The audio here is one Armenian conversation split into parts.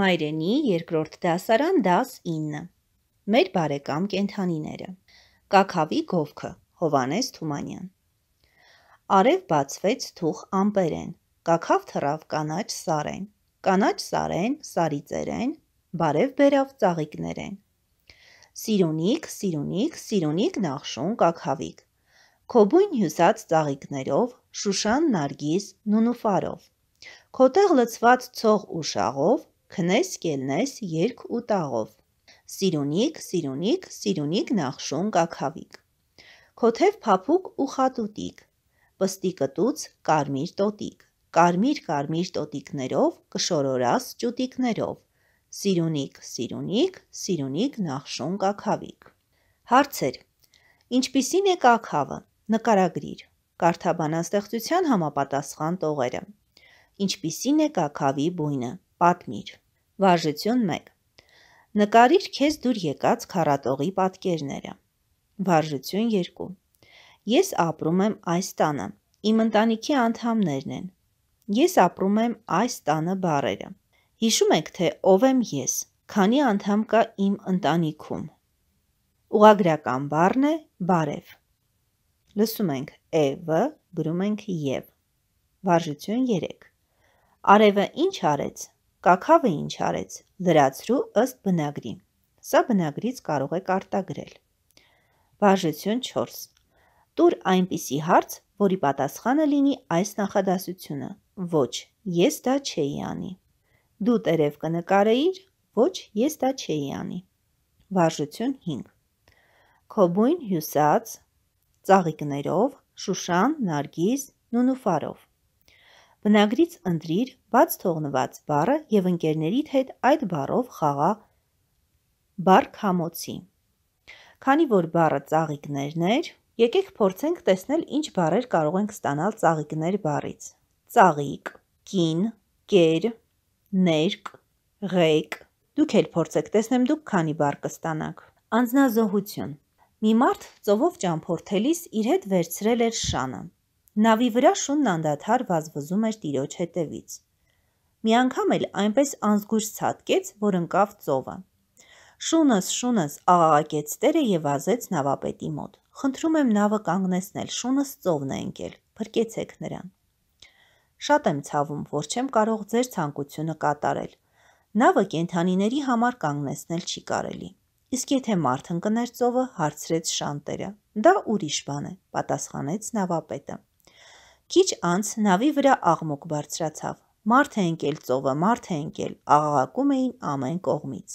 Մայրենի երկրորդ դասարան դաս 9։ Մեր բարեկամ կենթանիները։ Կակավի գովքը Հովանես Թումանյան։ Արև բացվեց թուխ ամպերեն։ Կակավ թռավ կանաչ սարեն։ Կանաչ սարեն, սարիծերեն, բարև բերավ ծաղիկներեն։ Սիրունիկ, սիրունիկ, սիրունիկ նախշուն կակավիկ։ Քոբույն հյուսած ծաղիկներով, շուշան նարգիզ, նունուֆարով։ Քոտեղ լցված ցող ու շաղով, քնես կելնես երկ ու տաղով։ Սիրունիկ, սիրունիկ, սիրունիկ նախշուն կաքավիկ։ Քոթև փափուկ ու խատուտիկ։ Պստի կտուց կարմիր տոտիկ։ Կարմիր կարմիր տոտիկներով կշորորաս ճուտիկներով։ Սիրունիկ, սիրունիկ, սիրունիկ նախշուն կաքավիկ։ Հարցեր. Ինչպիսին է կաքավը։ Նկարագրիր։ Կարթաբանաստեղծության համապատասխան տողերը ինչպիսին է կաքավի բույնը, պատմիր։ Վարժություն 1. Նկարիր քեզ դուր եկած քարատողի պատկերները։ Վարժություն 2. Ես ապրում եմ այս տանը։ Իմ ընտանիքի անդամներն են։ Ես ապրում եմ այս տանը բարերը։ Հիշում եք, թե ով եմ ես, քանի անդամ կա իմ ընտանիքում։ Ուղագրական բառն է բարև։ Լսում ենք Եվ, գրում ենք Եվ։ Վարժություն 3։ Արևը ինչ արեց Կակավը ինչ արեց։ Լրացրու ըստ բնագրի։ Սա բնագրից կարող եք արտագրել։ Բաժություն 4։ Տուր այնպիսի հարց, որի պատասխանը լինի այս նախադասությունը. Ոչ, ես դա չէի անի։ Դու տերև կնկարեիր, ոչ, ես դա չէի անի։ Բաժություն 5։ Կոբույն հյուսած ծաղիկներով, շուշան, նարգիզ, նունուֆարով Բնագրից ընտրիր բաց թողնված բառը եւ ընկերներիդ հետ այդ բառով խաղա բառ քամոցի։ Քանի որ բառը ծաղիկներն էր, եկեք փորձենք տեսնել ինչ բառեր կարող ենք ստանալ ծաղիկներ բառից։ Ծաղիկ, կին, կեր, ներկ, ղեկ։ Դուք էլ փորձեք տեսնեմ դուք քանի բառ կստանաք։ Անձնազոհություն։ Մի մարդ ծովով ճամփորդելիս իր հետ վերցրել էր շանը։ Նավի վրա շունն անդադար վազվզում էր տիրոջ հետևից։ Մի անգամ էլ այնպես անզգույշ ցածկեց, որ ընկավ ծովը։ Շունս, շունս աղաղակեց տերը եւ վազեց նավապետի մոտ։ Խնդրում եմ նավը կանգնեցնել, շունս ծովն է ընկել։ Փրկեցեք նրան։ Շատ եմ ցավում, որ չեմ կարող ձեր ցանկությունը կատարել։ Նավը կենթանիների համար կանգնեցնել չի կարելի։ Իսկ եթե մարդ ընկներ ծովը, հարցրեց շանտերը։ Դա ուրիշ բան է, պատասխանեց նավապետը։ Քիչ անց նավի վրա աղմուկ բարձրացավ։ Մարդ է ընկել ծովը, մարդ է ընկել, աղաղակում էին ամեն կողմից։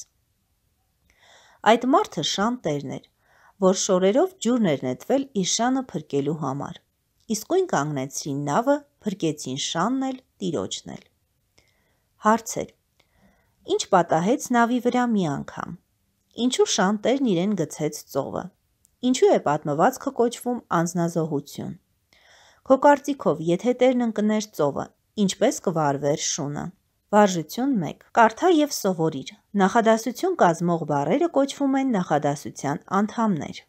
Այդ մարդը շան տերն էր, որ շորերով ջուրն էր նետվել իշանը փրկելու համար։ Իսկույն կանգնեցրին նավը, փրկեցին շանն էլ, տիրոջն էլ։ Հարցեր. Ինչ պատահեց նավի վրա մի անգամ։ Ինչու շանտերն իրեն գցեց ծովը։ Ինչու է պատմվածքը կոչվում անznազողություն։ Քո կարծիքով, եթե Տերն ընկներ ծովը, ինչպես կվարվեր շունը։ Վարժություն 1. Կարդա եւ սովորիր։ Նախադասություն կազմող բառերը կոչվում են նախադասության անդամներ։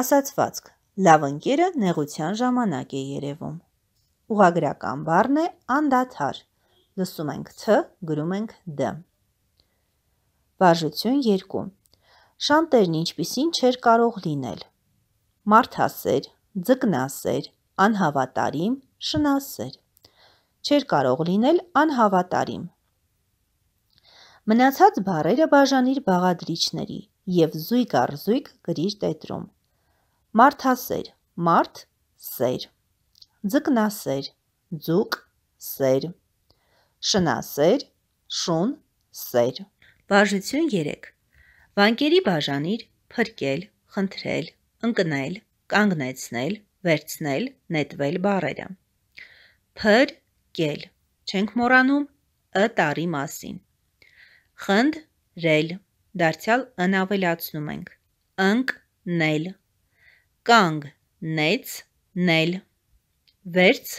Ասացվածք. Լավ ընկերը նեղության ժամանակ է երևում։ Ուղագրական բառն է անդադար։ Լսում ենք ଥ, գրում ենք դ։ Վարժություն 2. Շանտերն ինչպիսին չէր կարող լինել։ Մարդասեր, ձկնասեր, անհավատարիմ, շնասեր։ Չէր կարող լինել անհավատարիմ։ Մնացած բարերը բաժանիր բաղադրիչների և զույգ առ զույգ գրիր տետրում։ Մարդասեր, մարդ, սեր, ձգնասեր, ձուկ, սեր, շնասեր, շուն, սեր։ Բաժություն 3։ Վանկերի բաժանիր, փրկել, խնդրել, ընկնել, կանգնեցնել, վերցնել, նետվել բարերը։ Փր, կել։ Չենք մոռանում ը տարի մասին։ Խնդ, ռել։ Դարձյալ ն ավելացնում ենք։ Ընկ, նել։ Կանգ, նեց, նել։ Վերց,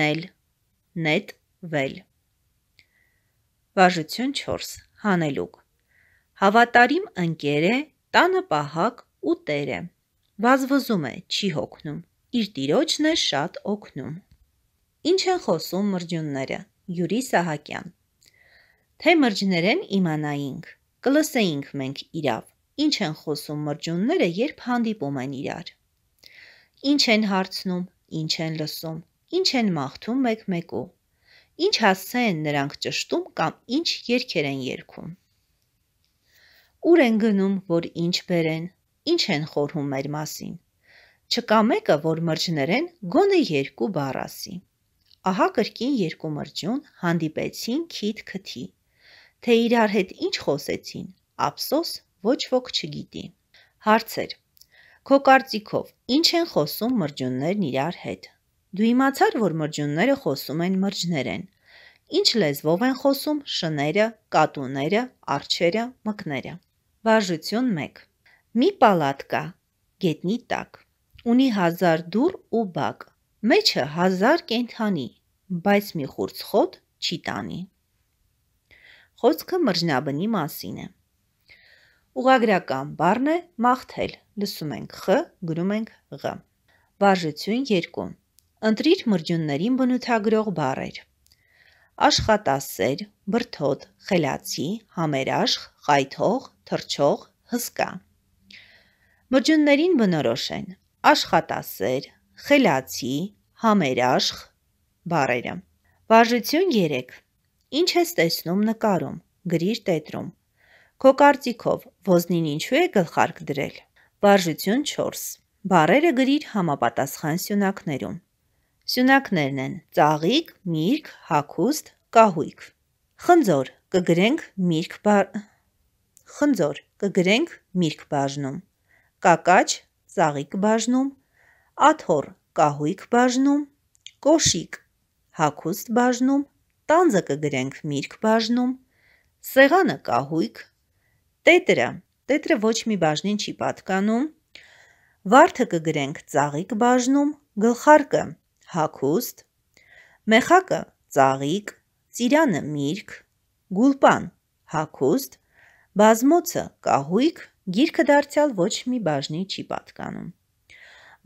նել։ Նետ, վել։ Վաժություն 4. Հանելուկ։ Հավատարիմ ընկեր է, տանը պահակ ու տեր է։ Վազվզում է, չի հոգնում իր տիրոջն է շատ օգնում։ Ինչ են խոսում մրջունները։ Յուրի Սահակյան։ Թե մրջներեն իմանայինք, կլսեինք մենք իրավ։ Ինչ են խոսում մրջունները, երբ հանդիպում են իրար։ Ինչ են հարցնում, ինչ են լսում, ինչ են մաղթում մեկ-մեկու։ Ինչ հասցե են նրանք ճշտում կամ ինչ երգեր են երգում։ Ուր են գնում, որ ինչ բերեն, ինչ են խորհում մեր մասին։ Չկա մեկը, որ մրջներեն գոնե երկու բառ ասի։ Ահա կրկին երկու մրջուն հանդիպեցին քիթ քթի։ Թե իրար հետ ինչ խոսեցին, ափսոս ոչ ոք չգիտի։ Հարցեր. Քո կարծիքով ինչ են խոսում մրջուններն իրար հետ։ Դու իմացար, որ մրջունները խոսում են մրջներեն։ Ինչ լեզվով են խոսում շները, կատուները, արջերը, մկները։ Բաժություն 1։ Մի պալատ կա գետնի տակ։ Ունի 1000 դուռ ու բակ։ Մեջը 1000 կենթանի, բայց մի խուրց խոտ չի տանի։ Խոսքը մրջնաբնի մասին է։ Ուղագրական բառն է մաղթել։ Լսում ենք խ, գրում ենք ղ։ Վարժություն 2։ Ընտրիր մրջյուններին բնութագրող բառեր։ Աշխատասեր, բրթոտ, խելացի, համերաշխ, խայթող, թրչող, հսկա։ Մրջյուններին բնորոշ են աշխատասեր, խելացի, համերաշխ բառերը։ Վարժություն 3. Ինչ ես տեսնում նկարում, գրիր տետրում։ Քո կարծիքով ոզնին ինչու է գլխարկ դրել։ Վարժություն 4. Բառերը գրիր համապատասխան սյունակներում։ Սյունակներն են ծաղիկ, միրգ, հագուստ, կահույք։ Խնձոր կգրենք միրգ բար... Խնձոր կգրենք միրգ բաժնում։ Կակաչ ծաղիկ բաժնում, աթոռ կահույք բաժնում, կոշիկ հագուստ բաժնում, տանձը կգրենք միրգ բաժնում, սեղանը կահույք, տետրը, տետրը ոչ մի բաժնին չի պատկանում, վարդը կգրենք ծաղիկ բաժնում, գլխարկը հագուստ, մեղակը ծաղիկ, ծիրանը միրգ, գուլպան հագուստ, բազմոցը կահույք, Գիրքը դարձյալ ոչ մի բաժնի չի պատկանում։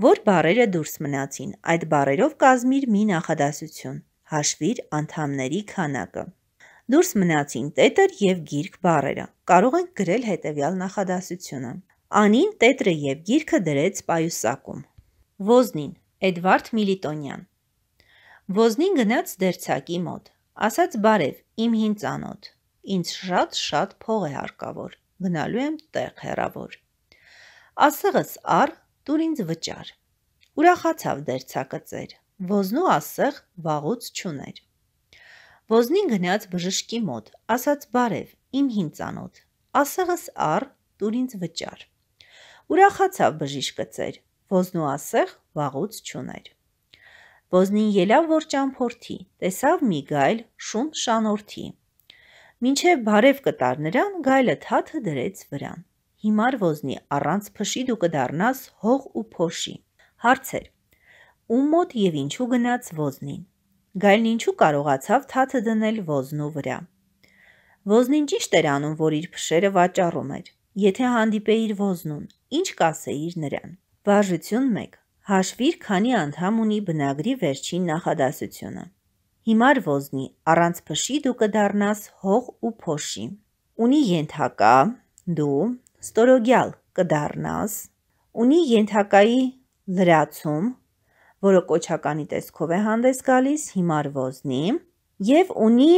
Որ բարերը դուրս մնացին, այդ բարերով կազմիր մի նախադասություն, հաշվիր անդամների քանակը։ Դուրս մնացին տետր և գիրք բարերը։ Կարող ենք գրել հետևյալ նախադասությունը։ Անին տետրը և գիրքը դրեց պայուսակում։ Ոզնին, Էդվարդ Միլիտոնյան։ Ոզնին գնաց դերցակի մոտ։ Ասաց բարև, իմ հին ծանոթ։ Ինձ շատ-շատ փող է հարկավոր։ Գնալու եմ տեղ հերավոր։ Ասեղս առ, դուր ինձ վճար։ Ուրախացավ դեր ցակծեր։ Ոզնու ասեղ վաղուց չուներ։ Ոզնին գնաց բժշկի մոտ, ասաց բարև, իմ հին ծանոթ։ Ասեղս առ, դուր ինձ վճար։ Ուրախացավ բժիշկը ծեր, ոզնու ասեղ վաղուց չուներ։ Ոզնին ելավ որ ճամփորդի, տեսավ մի գայլ շուն շանորթի։ Մինչև բարև կտար նրան, գայլը թաթը դրեց վրան։ Հիմար ոզնի առանց փշի դու կդառնաս հող ու փոշի։ Հարցեր. Ում մոտ եւ ինչու գնաց ոզնին։ Գայլն ինչու կարողացավ թաթը դնել ոզնու վրա։ Ոզնին ճիշտ էր անում, որ իր փշերը վաճառում էր։ Եթե հանդիպեիր ոզնուն, ինչ կասեիր նրան։ Բաժություն 1. Հաշվիր, քանի անդամ ունի բնագրի վերջին նախադասությունը հիմար ոզնի, առանց փշի դու կդառնաս հող ու փոշի։ Ունի ենթակա, դու ստորոգյալ կդառնաս։ Ունի ենթակայի լրացում, որը կոչականի տեսքով է հանդես գալիս հիմար ոզնի, եւ ունի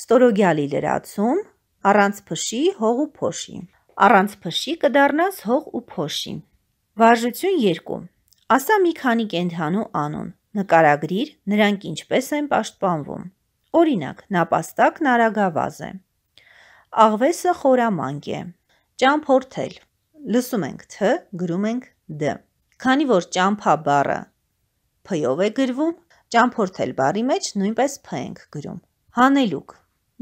ստորոգյալի լրացում, առանց փշի հող ու փոշի։ Առանց փշի կդառնաս հող ու փոշի։ Վարժություն 2։ Ասա մի քանի կենթանու անուն։ Նկարագրիր նրանք ինչպես են պաշտպանվում։ Օրինակ, նապաստակն արագավազ է։ Աղվեսը խորամանկ է։ Ճամփորդել։ Լսում ենք թ, գրում ենք դ։ Քանի որ ճամփա բառը փյով է գրվում, ճամփորդել բառի մեջ նույնպես փ ենք գրում։ Հանելուկ։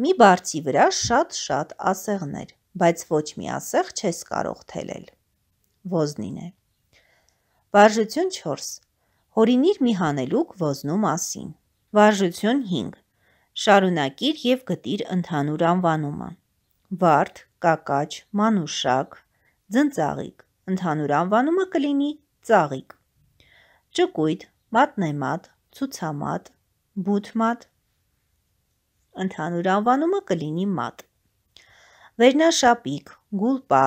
Մի բարձի վրա շատ-շատ ասեղներ, բայց ոչ մի ասեղ չես կարող թելել։ Ոզնին է։ Վարժություն 4 Օրինիր մի հանելուկ ոզնու մասին։ Վարժություն 5. Շարունակիր եւ գտիր ընդհանուր անվանումը։ Վարդ, կակաճ, մանուշակ, ձնծաղիկ։ Ընդհանուր անվանումը կլինի ծաղիկ։ Ճկույտ, մատնեմատ, ցուցամատ, բութմատ։ Ընդհանուր անվանումը կլինի մատ։ Վերնաշապիկ, գուլպա,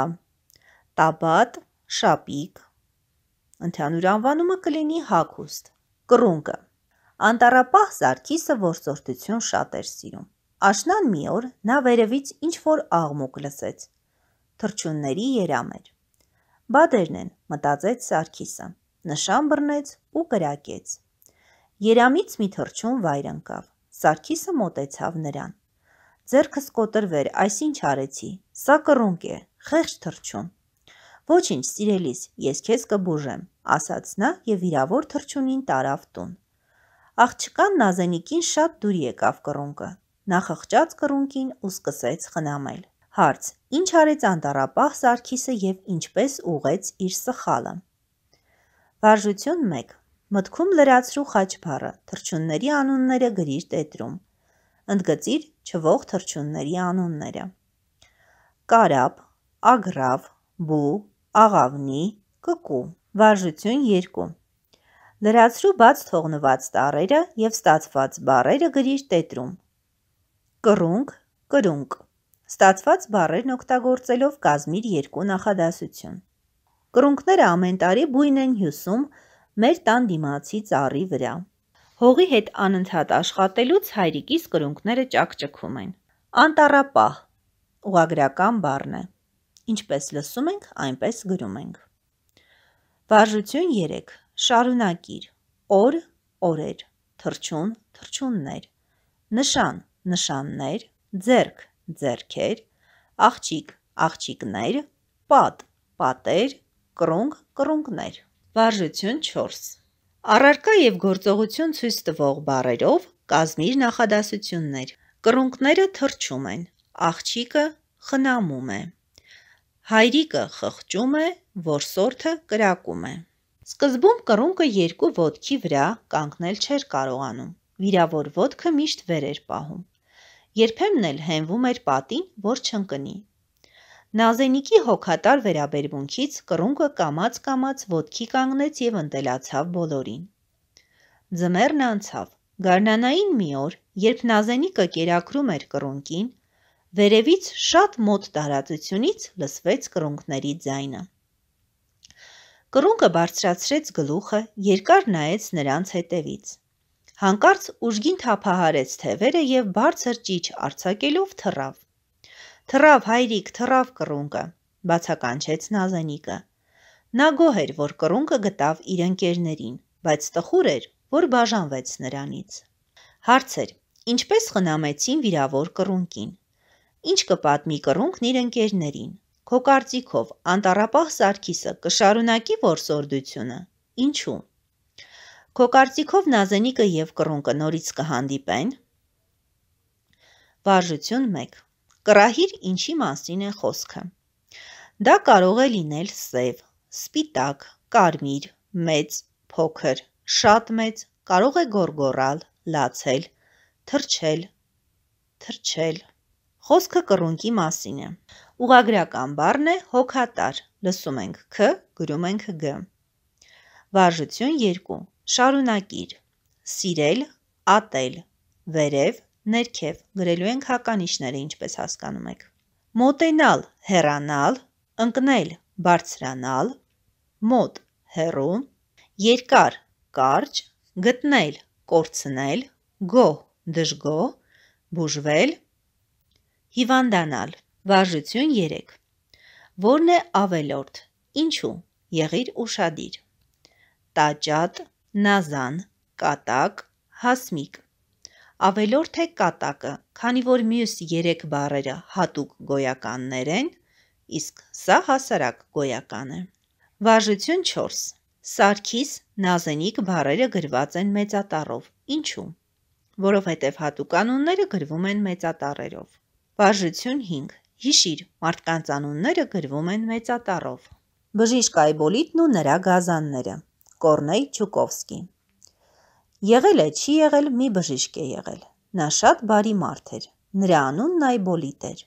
տաբատ, շապիկ, Ընդհանուր անվանումը կլինի հագուստ, կռունկը։ Անտարապահ Սարգիսը որսորդություն շատ էր սիրում։ Աշնան մի օր նա վերևից ինչ-որ աղմուկ լսեց։ Թրջունների երամ էր։ Բադերն են, մտածեց Սարգիսը։ Նշան բռնեց ու կրակեց։ Երամից մի թրջուն վայր ընկավ։ Սարգիսը մոտեցավ նրան։ Ձերքս կոտրվեր, այսինչ արեցի։ Սա կռունկ է, խեղճ թրջուն։ Ոչինչ, սիրելիս, ես քեզ կբուժեմ, ասաց նա եւ վիրավոր թրջունին տարավ տուն։ Աղջկան նազենիկին շատ դուր եկավ կռունկը։ Նա խղճաց կռունկին ու սկսեց խնամել։ Հարց. Ինչ արեց անտարապահ Սարգիսը եւ ինչպես ուղեց իր սխալը։ Վարժություն 1. Մտքում լրացրու խաչբառը, թրջունների անունները գրիր տետրում։ Ընդգծիր չվող թրջունների անունները։ Կարապ, ագրավ, բու, աղավնի, կկու, վարժություն 2։ Լրացրու բաց թողնված տարերը և ստացված բարերը գրիր տետրում։ Կռունկ, կրունկ։ Ստացված բարերն օգտագործելով կազմիր երկու նախադասություն։ Կրունկները ամեն տարի բույն են հյուսում մեր տան դիմացի ծառի վրա։ Հողի հետ անընդհատ աշխատելուց հայրիկիս կրունկները ճակճկվում են։ Անտառապահ՝ ուղագրական բառն է։ Ինչպես լսում ենք, այնպես գրում ենք։ Վարժություն 3. Շարունակիր. օր, օրեր, թրջուն, թրջուններ, նշան, նշաններ, ձերք, ձերքեր, աղջիկ, աղջիկներ, պատ, պատեր, կրունգ, կրունգներ։ Վարժություն 4. Առարկա եւ գործողություն ցույց տվող բառերով կազմիր նախադասություններ։ Կրունկները թրջում են, աղջիկը խնամում է։ Հայրիկը խղճում է, որսորդը կրակում է։ Սկզբում կրունկը երկու ոտքի վրա կանգնել չէր կարողանում։ Վիրավոր ոտքը միշտ վեր էր պահում։ Երբեմն էլ հենվում էր պատին, որ չընկնի։ Նազենիկի հոգատար վերաբերմունքից կրունկը կամած-կամած ոտքի կանգնեց եւ ընտելացավ բոլորին։ Ձմեռն անցավ։ Գարնանային մի օր, երբ Նազենիկը կերակրում էր կրունկին, Վերևից շատ մոտ տարածությունից լսվեց կրունկների ձայնը։ Կրունկը բարձրացրեց գլուխը, երկար նայեց նրանց հետևից։ Հանկարծ ուժգին թափահարեց թևերը եւ բարձր ճիչ արցակելով թռավ։ Թռավ հայրիկ, թռավ կրունկը, բացականչեց նազանիկը։ Նա գոհ էր, որ կրունկը գտավ իր ընկերներին, բայց տխուր էր, որ բաժանվեց նրանից։ Հարցեր. Ինչպես խնամեցին վիրավոր կրունկին։ Ինչ կպատմի կրունկն իր ընկերներին։ Քո կարծիքով անտարապահ Սարգիսը կշարունակի որսորդությունը։ Ինչու՞։ Քո կարծիքով Նազենիկը եւ Կրունկը նորից կհանդիպեն։ Վարժություն 1։ Կրահիր ինչի մասին է խոսքը։ Դա կարող է լինել սև, սպիտակ, կարմիր, մեծ, փոքր, շատ մեծ, կարող է գորգորալ, լացել, թրջել, թրջել, Խոսքը կռունկի մասին է։ Ուղագրական բառն է հոգատար։ Լսում ենք Ք, գրում ենք Գ։ Վարժություն 2. Շարունակիր։ Սիրել, ատել, վերև, ներքև։ Գրելու ենք հականիշները, ինչպես հասկանում եք։ Մոտենալ, հեռանալ, ընկնել, բարձրանալ, մոտ, հեռու, երկար, կարճ, գտնել, կորցնել, գո, դժգո, բուժվել, Հիվանդանալ։ Վարժություն 3։ Որն է ավելորդ։ Ինչու։ Եղիր ուշադիր։ Տաճատ, նազան, կատակ, հասմիկ։ Ավելորդ է կատակը, քանի որ մյուս 3 բառերը հատուկ գոյականներ են, իսկ սա հասարակ գոյական է։ Վարժություն 4։ Սարքիս նազենիկ բառերը գրված են մեծատառով։ Ինչու՞։ Որովհետև հատուկանունները գրվում են մեծատառերով։ Վարժություն 5. Հիշիր, մարդկանց անունները գրվում են մեծատառով։ Բժիշկ Այբոլիտն ու նրա գազանները։ Կորնեյ Չուկովսկի։ Եղել է, չի եղել, մի բժիշկ է եղել։ Նա շատ բարի մարդ էր։ Նրա անունն Այբոլիտ էր։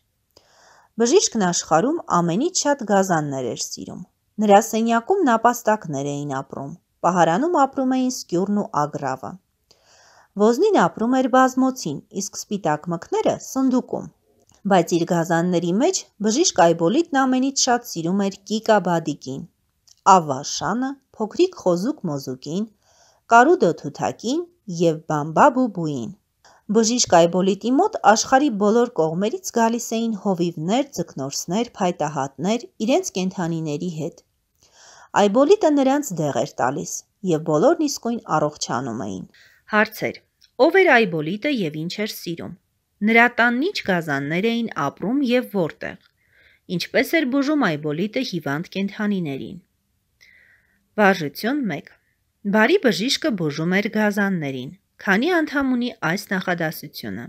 Բժիշկն աշխարում ամենից շատ գազաններ էր սիրում։ Նրա սենյակում նապաստակներ էին ապրում։ Պահարանում ապրում էին սկյուրն ու ագրավը։ Ոզնին ապրում էր բազմոցին, իսկ սպիտակ մկները սնդուկում, բայց իր գազանների մեջ բժիշկ Այբոլիտն ամենից շատ սիրում էր Կիկա Բադիկին, Ավաշանը, փոքրիկ խոզուկ Մոզուկին, Կարուդո Թութակին եւ Բամբա Բուբուին։ Բժիշկ Այբոլիտի մոտ աշխարի բոլոր կողմերից գալիս էին հովիվներ, ձկնորսներ, փայտահատներ իրենց կենթանիների հետ։ Այբոլիտը նրանց դեղ էր տալիս եւ բոլորն իսկույն առողջանում էին։ Հարցեր. Ո՞վ էր Այբոլիտը եւ ինչ էր սիրում։ Նրա տանն ինչ գազաններ էին ապրում եւ որտեղ։ Ինչպես էր բուժում Այբոլիտը հիվանդ կենթանիներին։ Վարժություն 1։ Բարի բժիշկը բուժում էր գազաններին։ Քանի անդամ ունի այս նախադասությունը։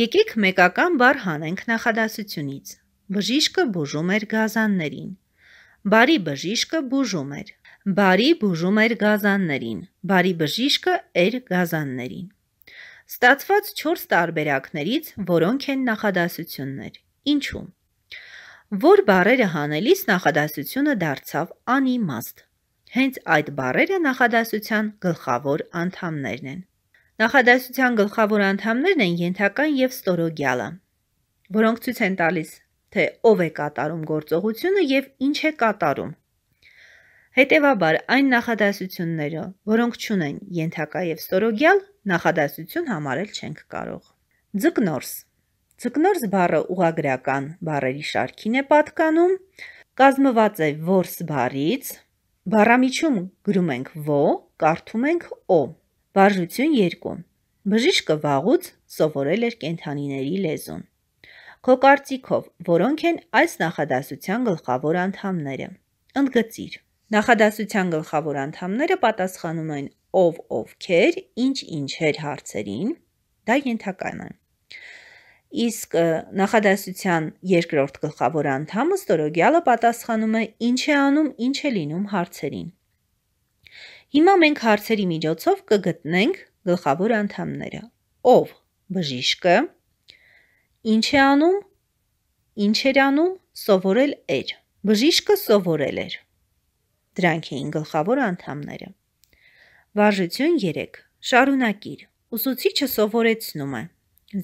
Եկեք մեկական բառ հանենք նախադասությունից։ Բժիշկը բուժում էր գազաններին։ Բարի բժիշկը բուժում էր։ Բարի բուժում էր գազաններին։ Բարի բժիշկը էր գազաններին ստացված 4 տարբերակներից, որոնք են նախադասություններ։ Ինչու՞։ Որ բարերը հանելիս նախադասությունը դարձավ անիմաստ։ Հենց այդ բարերը նախադասության գլխավոր անդամներն են։ Նախադասության գլխավոր անդամներն են ենթական եւ ստորոգյալը, որոնք ցույց են տալիս, թե ով է կատարում գործողությունը եւ ինչ է կատարում։ Հետևաբար այն նախադասությունները, որոնք ճունեն ենթակա եւ ստորոգյալ, նախադասություն համարել չենք կարող։ Ձկնորս Ձկնորս բառը ուղագրական բառերի շարքին է պատկանում, կազմված է որս բառից, բառամիջում գրում ենք ո, կարդում ենք օ։ Բաժություն 2։ Բժիշկը վաղուց սովորել էր կենթանիների լեզուն։ Քո կարծիքով, որոնք են այս նախադասության գլխավոր անդամները։ Ընդգծիր։ Նախադասության գլխավոր անդամները պատասխանում են ով ովքեր ինչ-ինչեր հարցերին, դա ենթական է։ Իսկ նախադասության երկրորդ գլխավոր անդամը ստորոգյալը պատասխանում է ինչ է անում, ինչ է լինում հարցերին։ Հիմա մենք հարցերի միջոցով կգտնենք գլխավոր անդամները։ Ով բժիշկը, ինչ է անում, ինչ էր անում, սովորել էր։ Բժիշկը սովորել էր։ Դրանք էին գլխավոր անդամները։ Վարժություն 3. Շարունակիր։ Ուսուցիչը սովորեցնում է։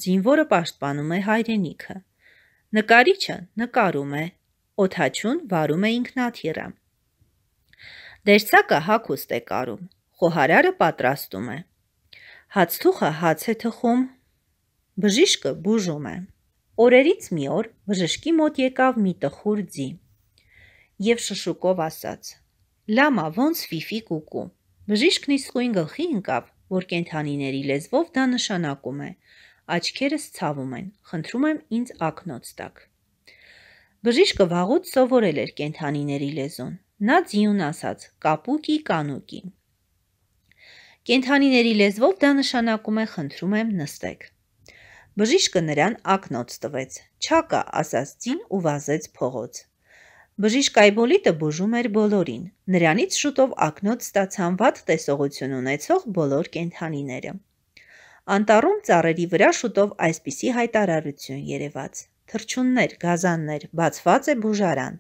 Զինվորը պաշտպանում է հայրենիքը։ Նկարիչը նկարում է։ Օթաչուն վարում է ինքնաթիռը։ Դերսակը հագուստ է կարում։ Խոհարարը պատրաստում է։ Հացթուխը հաց է թխում։ Բժիշկը բուժում է։ Օրերից մի օր բժշկի մոտ եկավ մի տխուր ձի։ Եվ շշուկով ասաց. «Լամա, ոնց ֆիֆի կուկու»։ Բժիշկն իսկույն գլխի ընկավ, որ կենթանիների լեզվով դա նշանակում է. աչքերս ցավում են, խնդրում եմ ինձ ակնոց տակ։ Բժիշկը վաղուց սովորել էր կենթանիների լեզուն։ Նա ձիուն ասաց. «Կապուկի, կանուկի»։ Կենթանիների լեզվով դա նշանակում է խնդրում եմ նստեք։ Բժիշկը նրան ակնոց տվեց։ «Չակա», ասաց ձին ու վազեց փողոց։ Բժիշկ Այբոլիտը բուժում էր բոլորին։ Նրանից շուտով ակնոց ստացան վատ տեսողություն ունեցող բոլոր կենթանիները։ Անտառում ծառերի վրա շուտով այսպիսի հայտարարություն երևաց. «Թրջուններ, գազաններ, բացված է բուժարան։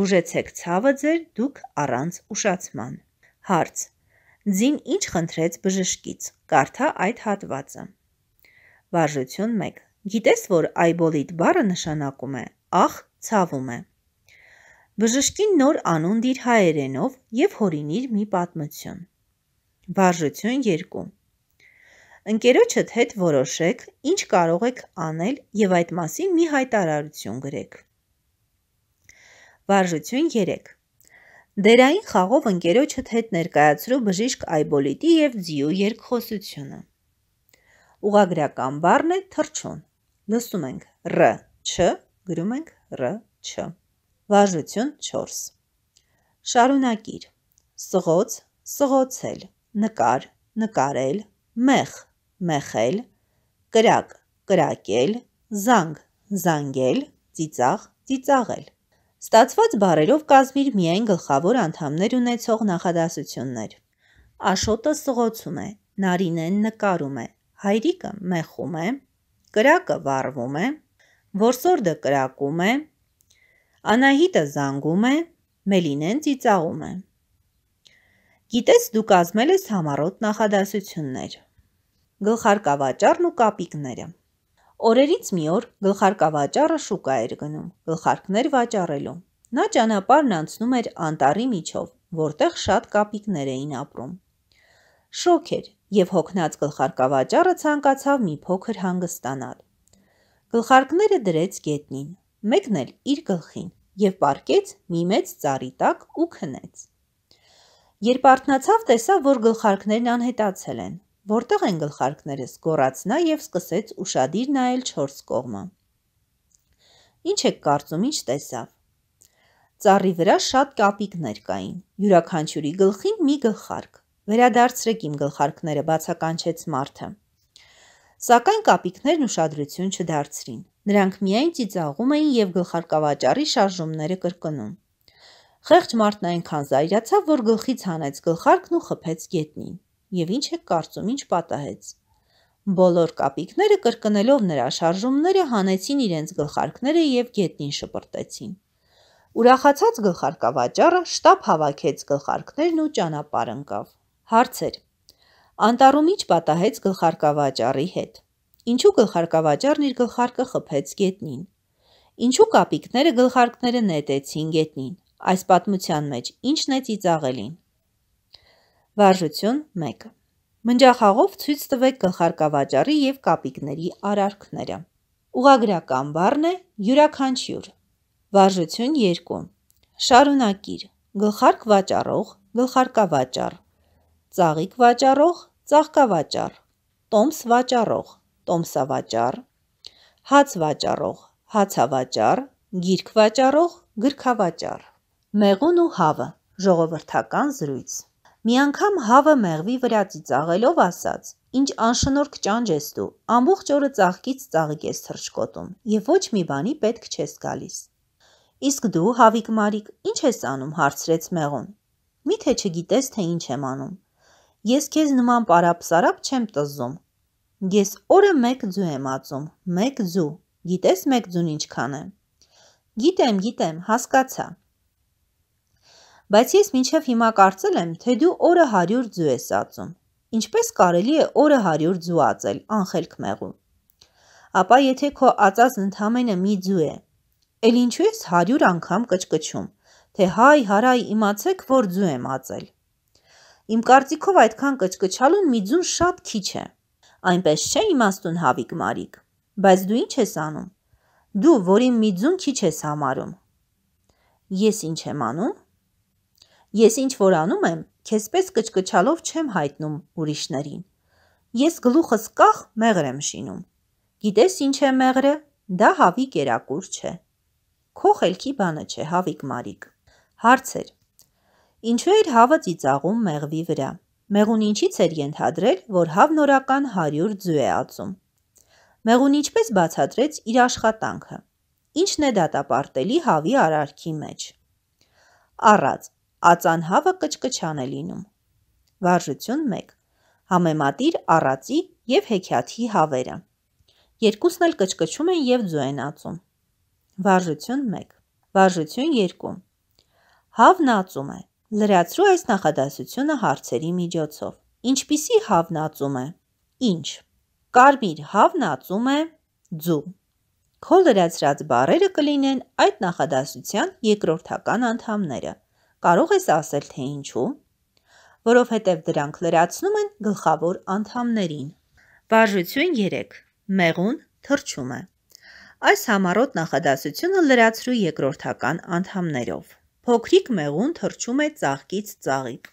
Բուժեցեք ցավը ձեր, դուք առանց ուշացման»։ Հարց. Ձին ինչ խնդրեց բժշկից։ Կարդա այդ հատվածը։ Վարժություն 1. Գիտես, որ այբոլիտ բառը նշանակում է ախ, ցավում է։ Բժշկին նոր անուն դիր հայերենով եւ հորինիր մի պատմություն։ Վարժություն 2։ Ընկերոջդ հետ որոշեք, ինչ կարող եք անել եւ այդ մասին մի հայտարարություն գրեք։ Վարժություն 3։ Դերային խաղով ընկերոջդ հետ ներկայացրու բժիշկ Այբոլիտի եւ Ձիու երկխոսությունը։ Ուղագրական բառն է թռչուն։ Լսում ենք՝ ր, չ, գրում ենք՝ ր, չ։ Վարժություն 4։ Շարունակիր. սղոց, սղոցել, նկար, նկարել, մեղ, մեղել, կրակ, կրակել, զանգ, զանգել, ծիծաղ, ծիծաղել։ Ստացված բարերով կազմիր միայն գլխավոր անդամներ ունեցող նախադասություններ։ Աշոտը սղոցում է, նարինեն նկարում է, հայրիկը մեղում է, կրակը վառվում է, որսորդը կրակում է, Անահիտը զանգում է, Մելինեն ծիծաղում է։ Գիտես դու կազմել ես համառոտ նախադասություններ։ Գլխարկավաճառն ու կապիկները։ Օրերից մի օր գլխարկավաճառը շուկա էր գնում, գլխարկներ վաճառելու։ Նա ճանապարհն անցնում էր անտարի միջով, որտեղ շատ կապիկներ էին ապրում։ Շոկ էր եւ հոգնած գլխարկավաճառը ցանկացավ մի փոքր հանգստանալ։ Գլխարկները դրեց գետնին, մեկն էլ իր գլխին և պարկեց մի մեծ ծառի տակ ու քնեց։ Երբ արթնացավ, տեսավ, որ գլխարկներն անհետացել են։ Որտեղ են գլխարկներս, գոռաց նա եւ սկսեց ուրشادիր նայել չորս կողմը։ Ինչ եք կարծում, ինչ տեսավ։ Ծառի վրա շատ կապիկներ կային։ Յուրաքանչյուրի գլխին մի գլխարկ։ Վերադարձրեք իմ գլխարկները, բացականչեց մարդը։ Սակայն կապիկներն ուշադրություն չդարձրին։ Նրանք միայն ծիծաղում էին և գլխարկավաճառի շարժումները կրկնում։ Խեղճ մարդն այնքան զայրացավ, որ գլխից հանեց գլխարկն ու խփեց գետնին։ Եվ ինչ է կարծում, ինչ պատահեց։ Բոլոր կապիկները կրկնելով նրա շարժումները հանեցին իրենց գլխարկները և գետնին շպրտեցին։ Ուրախացած գլխարկավաճառը շտապ հավաքեց գլխարկներն ու ճանապարհ ընկավ։ Հարցեր. Անտառում ինչ պատահեց գլխարկավաճառի հետ։ Ինչու գլխարկավաճառն իր գլխարկը խփեց գետնին։ Ինչու կապիկները գլխարկները նետեցին գետնին։ Այս պատմության մեջ ինչն է ծիծաղելին։ Վարժություն 1։ Մնջախաղով ցույց տվեք գլխարկավաճառի եւ կապիկների արարքները։ Ուղագրական բառն է յուրաքանչյուր։ Վարժություն 2։ Շարունակիր գլխարկ վաճառող, գլխարկավաճառ, ծաղիկ վաճառող, ծաղկավաճառ, տոմս վաճառող, տոմսավաճառ, հաց վաճառող, հացավաճառ, գիրք վաճառող, գրքավաճառ։ Մեղուն ու հավը ժողովրդական զրույց։ Մի անգամ հավը մեղվի վրա ծիծաղելով ասաց. «Ինչ անշնորհք ճանջ ես դու, ամբողջ օրը ծաղկից ծաղիկ ես թռչկոտում եւ ոչ մի բանի պետք չես գալիս»։ «Իսկ դու, Հավիկ Մարիկ, ի՞նչ ես անում» հարցրեց մեղուն։ «Միթե չգիտես, թե ինչ եմ անում։ Ես քեզ նման պարապ-սարապ չեմ տզում, Ես օրը մեկ ձու եմ ածում, մեկ ձու։ Գիտես մեկ ձուն ինչքան է։ Գիտեմ, գիտեմ, հասկացա։ Բայց ես մինչև հիմա կարծել եմ, թե դու օրը 100 ձու ես ածում։ Ինչպես կարելի է օրը 100 ձու ածել անխելք մեղում։ Ապա եթե քո ածած ընդամենը մի ձու է, ել ինչու ես 100 անգամ կճկճում, թե հայ հարայ իմացեք, որ ձու եմ ածել։ Իմ կարծիքով այդքան կճկճալուն մի ձուն շատ քիչ է։ Այնպես չէ իմաստուն Հավիկ Մարիկ։ Բայց դու ի՞նչ ես անում։ Դու, որին մի ձուն քիչ ես համարում։ Ես ինչ եմ անում։ Ես ինչ որ անում եմ, քեսպես կճկճալով չեմ հայտնում ուրիշներին։ Ես գլուխս կախ մեղր եմ շինում։ Գիտես ինչ է մեղրը։ Դա հավի կերակուր չէ։ Քո խելքի բանը չէ, հավիկ Մարիկ։ Հարցեր։ Ինչու էր հավը ծիծաղում մեղվի վրա։ Մեղուն ինչից էր ենթադրել, որ հավնորական 100 ձու է ածում։ Մեղուն ինչպես բացատրեց իր աշխատանքը։ Ինչն է դատապարտելի հավի արարքի մեջ։ Առած ածան հավը կճկճան է լինում։ Վարժություն 1 համեմատիր առածի և հեքիաթի հավերը։ Երկուսն էլ կճկճում են և ձու են ածում։ Վարժություն 1 Վարժություն 2 Հավն ածում է, Լրացրու այս նախադասությունը հարցերի միջոցով։ Ինչպիսի հավն ածում է։ Ինչ։ Կարմիր հավն ածում է ձու։ Քո լրացրած բառերը կլինեն այդ նախադասության երկրորդական անդամները։ Կարող ես ասել, թե ինչու։ Որովհետև դրանք լրացնում են գլխավոր անդամներին։ Բաժություն 3. Մեղուն թրջում է։ Այս համառոտ նախադասությունը լրացրու երկրորդական անդամներով։ Փոքրիկ մեղուն թրջում է ծաղկից ծաղիկ։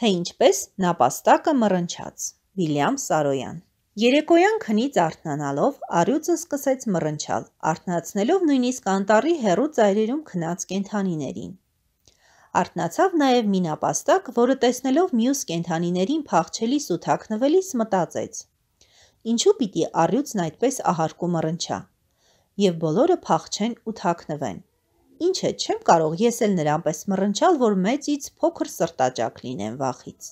Թե ինչպես նա պաստակը մռնչաց։ Վիլյամ Սարոյան։ Երեկոյան քնից արթնանալով արյուծը սկսեց մռնչալ, արթնացնելով նույնիսկ անտարի հերու ծայրերում քնած կենթանիներին։ Արթնացավ նաև մինապաստակ, որը տեսնելով մյուս կենթանիներին փախչելի սութակնվելիս մտածեց. ինչու պիտի առյուծն այդպես ահարկում առնչա։ Եվ բոլորը փախչեն ու թաքնվեն։ Ինչ է, չեմ կարող ես էլ նրան պես մռնչալ, որ մեծից փոքր սրտաճակ լինեմ վախից։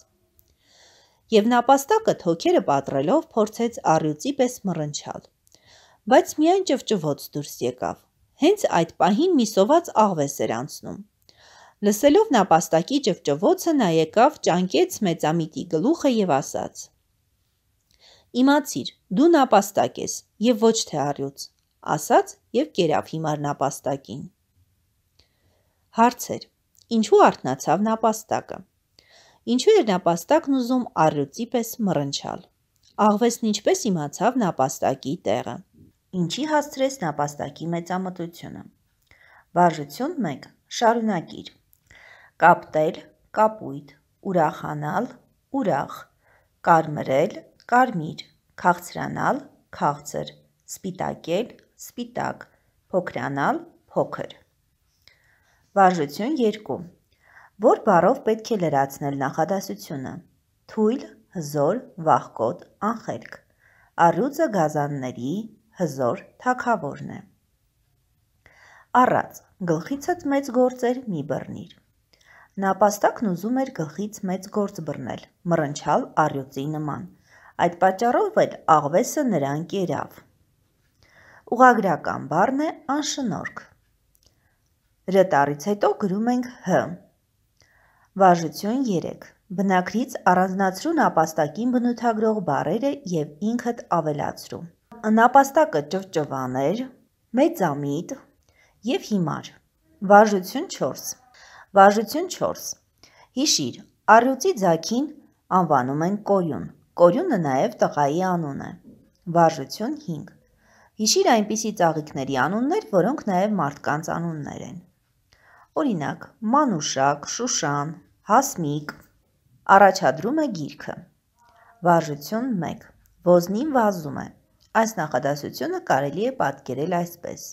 Եվ նապաստակը թոքերը պատրելով փորձեց առյուծի պես մռնչալ։ Բայց միայն ճվճվոց դուրս եկավ։ Հենց այդ պահին մի սոված աղվես էր անցնում։ Լսելով նապաստակի ճվճվոցը նա եկավ, ճանկեց մեծամիտի գլուխը եւ ասաց. Իմացիր, դու նապաստակ ես եւ ոչ թե առյուծ, ասաց եւ կերավ հիմար նապաստակին։ Հարցեր. Ինչու արթնացավ նապաստակը։ Ինչու էր նապաստակն ուզում առյուծի պես մռնչալ։ Աղվեսն ինչպես իմացավ նապաստակի տեղը։ Ինչի հաստրես նապաստակի մեծամտությունը։ Վարժություն 1. Շարունակիր։ Կապտել, կապույտ, ուրախանալ, ուրախ, կարմրել, կարմիր, քաղցրանալ, քաղցր, սպիտակել, սպիտակ, փոքրանալ, փոքր։ Վարժություն 2. Որ բառով պետք է լրացնել նախադասությունը։ Թույլ, հզոր, վախկոտ, անխելք։ Առյուծը գազանների հզոր թակավորն է։ Առած, գլխիցդ մեծ գործեր մի բռնիր։ Նապաստակն ուզում էր գլխից մեծ գործ բռնել, մռնչալ առյուծի նման։ Այդ պատճառով էլ աղվեսը նրան կերավ։ Ուղագրական բառն է անշնորհք Ր տառից հետո գրում ենք Հ։ Վարժություն 3. Բնակրից առանձնացրու նապաստակին բնութագրող բառերը եւ ինքդ ավելացրու։ Նապաստակը ճվճվաներ, մեծամիտ եւ հիմար։ Վարժություն 4։ Վարժություն 4։ Հիշիր, առյուծի ձակին անվանում են կորյուն։ Կորյունը նաեւ տղայի անուն է։ Վարժություն 5։ Հիշիր այնպիսի ծաղիկների անուններ, որոնք նաև մարդկանց անուններ են։ Օրինակ՝ մանուշակ, շուշան, հասմիկ։ Առաջադրում է գիրքը։ Վարժություն 1. Ոզնին վազում է։ Այս նախադասությունը կարելի է պատկերել այսպես.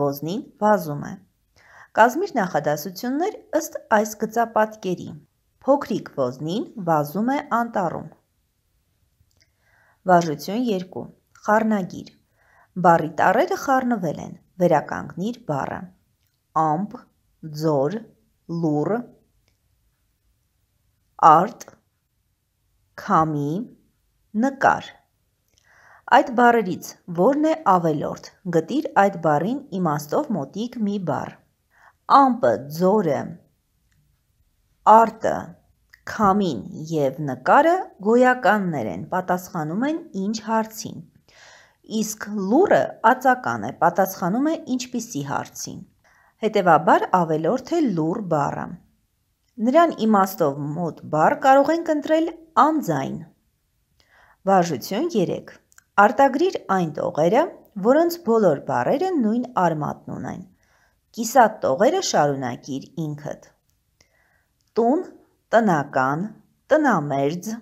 Ոզնին վազում է։ Կազմիր նախադասություններ ըստ այս գծապատկերի։ Փոքրիկ ոզնին վազում է անտառում։ Վարժություն 2. Խառնագիր։ Բարի տառերը խառնվել են։ Վերականգնիր բառը։ Ամպ ձոր, լուր, արտ, քամի, նկար։ Այդ բառերից որն է ավելորդ։ Գտիր այդ բառին իմաստով մոտիկ մի բառ։ Ամպը, ձորը, արտը, քամին եւ նկարը գոյականներ են, պատասխանում են ինչ հարցին։ Իսկ լուրը ածական է, պատասխանում է ինչպիսի հարցին հետևաբար ավելորդ է լուր բառը։ Նրան իմաստով մոտ բառ կարող ենք ընտրել անձայն։ Վարժություն 3. Արտագրիր այն տողերը, որոնց բոլոր բառերը նույն արմատն ունեն։ Կիսատ տողերը շարունակիր ինքդ։ Տուն, տնական, տնամերձ,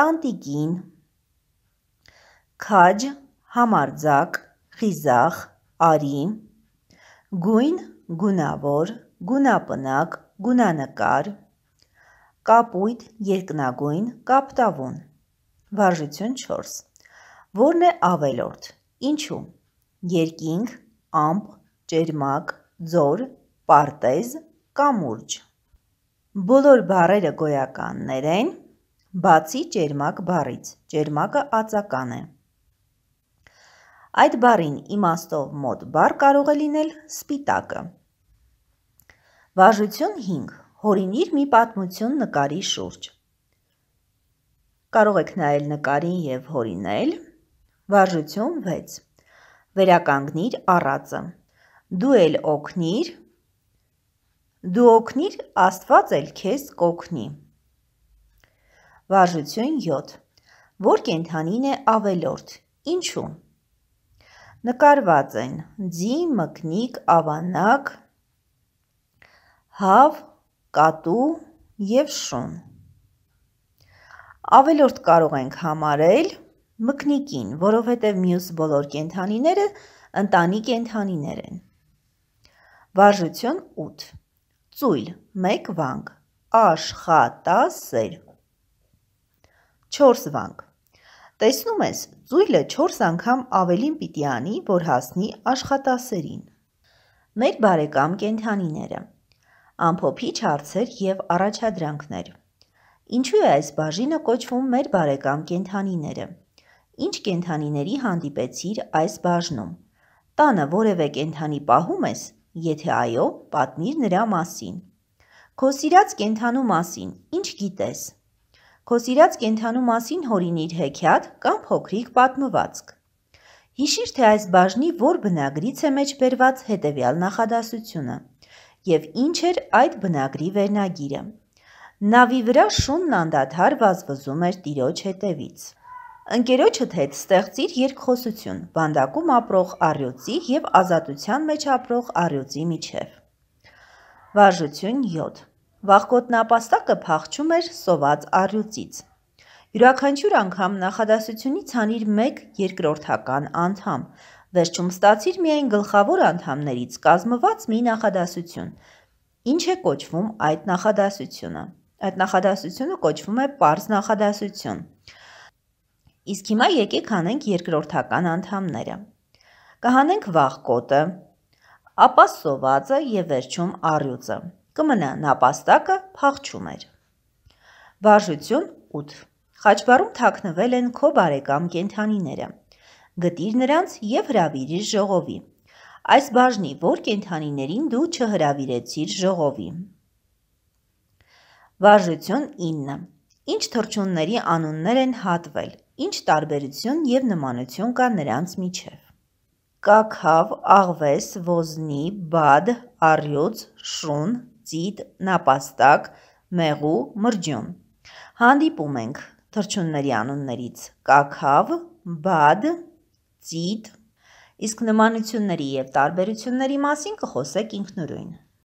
տանտիկին, քաջ, համարձակ, խիզախ, արի, գույն, գունավոր, գունապնակ, գունանկար, կապույտ, երկնագույն, կապտավուն։ Վարժություն 4։ Որն է ավելորդ։ Ինչու։ Երկինք, ամպ, ճերմակ, ձոր, պարտեզ, կամուրջ։ Բոլոր բառերը գոյականներ են, բացի ճերմակ բառից։ Ճերմակը ածական է։ Այդ բարին իմաստով մոտ բար կարող է լինել սպիտակը։ Վարժություն 5. Հորինիր մի պատմություն նկարի շուրջ։ Կարող եք նայել նկարին եւ հորինել։ Վարժություն 6. Վերականգնիր առածը։ Դու էլ օգնիր։ Դու օգնիր, Աստված էլ քեզ կօգնի։ Վարժություն 7. Որ կենթանին է ավելորդ։ Ինչու՞ նկարված են ձի, մկնիկ, ավանակ, հավ, կատու և շուն։ Ավելորդ կարող ենք համարել մկնիկին, որովհետև մյուս բոլոր կենթանիները ընտանի կենթանիներ են։ Վարժություն 8 ծույլ, մեկ վանք, աշխա տասեր, չորս վանք, Տեսնում ես, ծույլը 4 անգամ ավելին պիտի անի, որ հասնի աշխատասերին։ Մեր բարեկամ կենթանիները։ Ամփոփիչ հարցեր եւ առաջադրանքներ։ Ինչու է այս բաժինը կոչվում մեր բարեկամ կենթանիները։ Ինչ կենթանիների հանդիպեցիր այս բաժնում։ Տանը որևէ կենթանի պահում ես, եթե այո, պատմիր նրա մասին։ Քո սիրած կենթանու մասին ինչ գիտես։ Քո սիրած կենթանու մասին հորինիր հեքիաթ կամ փոքրիկ պատմվածք։ Հիշիր, թե այս բաժնի որ բնագրից է մեջ բերված հետևյալ նախադասությունը և ինչ էր այդ բնագրի վերնագիրը։ Նավի վրա շունն անդադար վազվզում էր տիրոջ հետևից։ Ընկերոջդ հետ ստեղծիր երկխոսություն բանդակում ապրող առյուծի և ազատության մեջ ապրող առյուծի միջև։ Վարժություն 7 Վախկոտնապաստակը փախչում էր սոված առյուծից։ Յուրաքանչյուր անգամ նախադասությունից հանիր 1 երկրորդական անդամ։ Վերջում ստացիր միայն գլխավոր անդամներից կազմված մի նախադասություն։ Ինչ է կոչվում այդ նախադասությունը։ Այդ նախադասությունը կոչվում է պարզ նախադասություն։ Իսկ հիմա եկեք հանենք երկրորդական անդամները։ Կհանենք վախ կոտը, ապա սովածը եւ վերջում առյուծը կմնա նապաստակը փախչում էր։ Վարժություն 8։ Խաչբարում թաքնվել են քո բարեկամ կենթանիները։ Գտիր նրանց եւ հրավիրիր ժողովի։ Այս բաժնի որ կենթանիներին դու չհրավիրեցիր ժողովի։ Վարժություն 9։ Ինչ թրջունների անուններ են հատվել։ Ինչ տարբերություն եւ նմանություն կա նրանց միջև կաքավ, աղվես, ոզնի, բադ, արյուծ, շուն, ծիտ, նապաստակ, մեղու, մրջյուն։ Հանդիպում ենք թրջունների անուններից կաքավ, բադ, ծիտ, իսկ նմանությունների և տարբերությունների մասին կխոսեք ինքնուրույն։